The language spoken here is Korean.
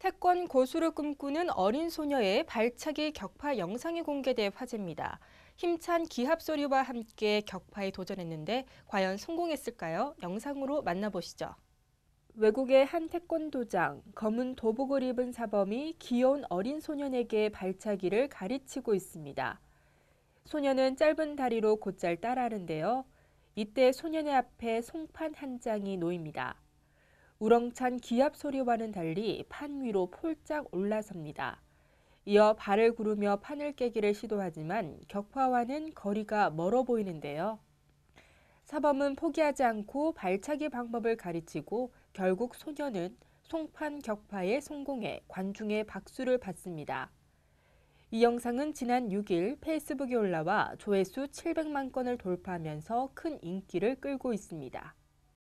태권 고수를 꿈꾸는 어린 소녀의 발차기 격파 영상이 공개돼 화제입니다. 힘찬 기합 소리와 함께 격파에 도전했는데 과연 성공했을까요? 영상으로 만나보시죠. 외국의 한 태권도장, 검은 도복을 입은 사범이 귀여운 어린 소년에게 발차기를 가르치고 있습니다. 소년은 짧은 다리로 곧잘 따라하는데요. 이때 소년의 앞에 송판 한 장이 놓입니다. 우렁찬 기압 소리와는 달리 판 위로 폴짝 올라섭니다. 이어 발을 구르며 판을 깨기를 시도하지만 격파와는 거리가 멀어 보이는데요. 사범은 포기하지 않고 발차기 방법을 가르치고 결국 소녀는 송판 격파에 성공해 관중의 박수를 받습니다. 이 영상은 지난 6일 페이스북에 올라와 조회수 700만 건을 돌파하면서 큰 인기를 끌고 있습니다.